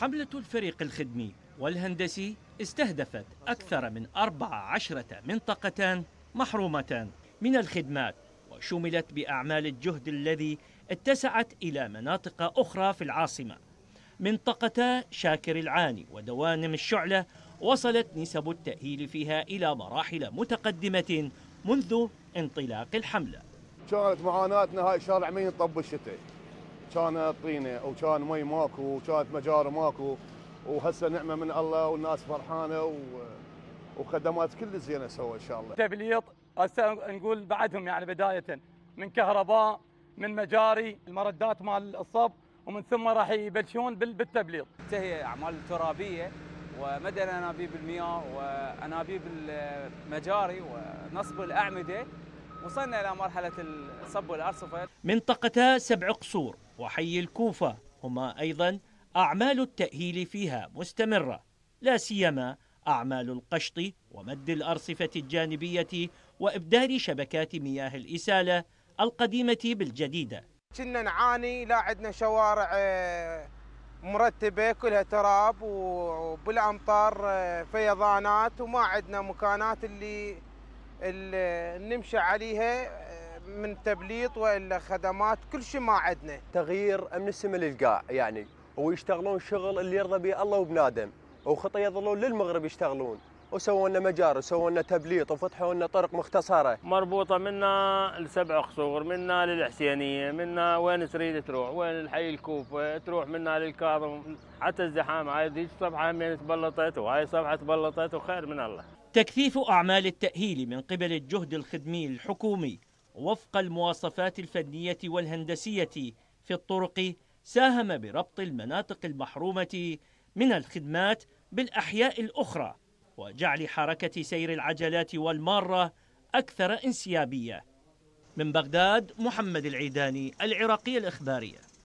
حملة الفريق الخدمي والهندسي استهدفت أكثر من 14 منطقة محرومة من الخدمات وشملت بأعمال الجهد الذي اتسعت إلى مناطق أخرى في العاصمة منطقة شاكر العاني ودوانم الشعلة وصلت نسب التأهيل فيها إلى مراحل متقدمة منذ انطلاق الحملة كانت معاناتنا هاي شارع مين طب الشتاء كان طينه وكان مي ماكو وكانت مجاري ماكو وهسه نعمه من الله والناس فرحانه و... وخدمات كل زينه سوا ان شاء الله. تبليط طيب، نقول بعدهم يعني بدايه من كهرباء من مجاري المردات مال الصب ومن ثم راح يبلشون بالتبليط. هي اعمال ترابيه ومدى انابيب المياه وانابيب المجاري ونصب الاعمده وصلنا إلى مرحلة الصب والأرصفة منطقة سبع قصور وحي الكوفة هما أيضا أعمال التأهيل فيها مستمرة لا سيما أعمال القشط ومد الأرصفة الجانبية وابدال شبكات مياه الإسالة القديمة بالجديدة كنا نعاني لا عندنا شوارع آه، مرتبة كلها تراب وبالأمطار آه، فيضانات وما عندنا مكانات اللي اللي نمشي عليها آه، من تبليط والا خدمات كل شيء ما عندنا تغيير من السما للقاع يعني ويشتغلون شغل اللي يرضى به الله وبنادم وخطا يظلون للمغرب يشتغلون وسووا لنا مجار وسووا لنا تبليط وفتحوا لنا طرق مختصره مربوطه منا لسبع قصور منا للحسينيه منا وين تريد تروح وين الحي الكوفه؟ تروح منا للكاظم حتى الزحام هاي ذيك الصفحه همين يعني تبلطت وهاي الصفحه تبلطت وخير من الله تكثيف اعمال التاهيل من قبل الجهد الخدمي الحكومي وفق المواصفات الفنيه والهندسيه في الطرق ساهم بربط المناطق المحرومه من الخدمات بالاحياء الاخرى وجعل حركة سير العجلات والمارة أكثر انسيابية من بغداد محمد العيداني العراقية الإخبارية